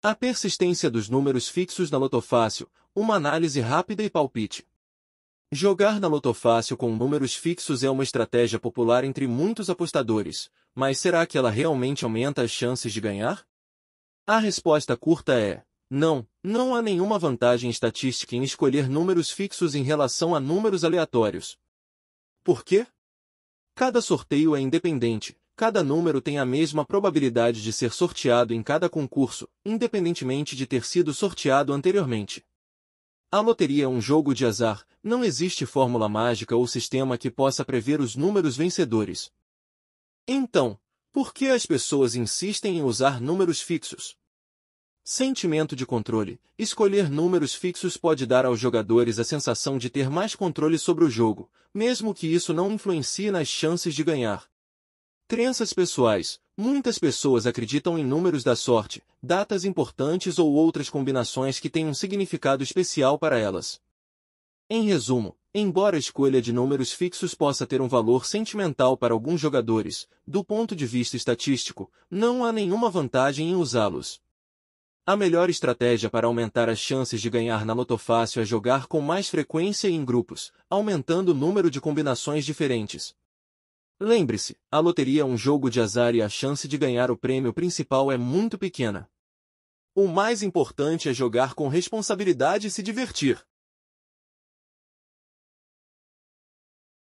A persistência dos números fixos na lotofácil, uma análise rápida e palpite. Jogar na lotofácil com números fixos é uma estratégia popular entre muitos apostadores, mas será que ela realmente aumenta as chances de ganhar? A resposta curta é, não, não há nenhuma vantagem estatística em escolher números fixos em relação a números aleatórios. Por quê? Cada sorteio é independente, Cada número tem a mesma probabilidade de ser sorteado em cada concurso, independentemente de ter sido sorteado anteriormente. A loteria é um jogo de azar, não existe fórmula mágica ou sistema que possa prever os números vencedores. Então, por que as pessoas insistem em usar números fixos? Sentimento de controle. Escolher números fixos pode dar aos jogadores a sensação de ter mais controle sobre o jogo, mesmo que isso não influencie nas chances de ganhar. Crenças pessoais. Muitas pessoas acreditam em números da sorte, datas importantes ou outras combinações que têm um significado especial para elas. Em resumo, embora a escolha de números fixos possa ter um valor sentimental para alguns jogadores, do ponto de vista estatístico, não há nenhuma vantagem em usá-los. A melhor estratégia para aumentar as chances de ganhar na lotofácil é jogar com mais frequência e em grupos, aumentando o número de combinações diferentes. Lembre-se, a loteria é um jogo de azar e a chance de ganhar o prêmio principal é muito pequena. O mais importante é jogar com responsabilidade e se divertir.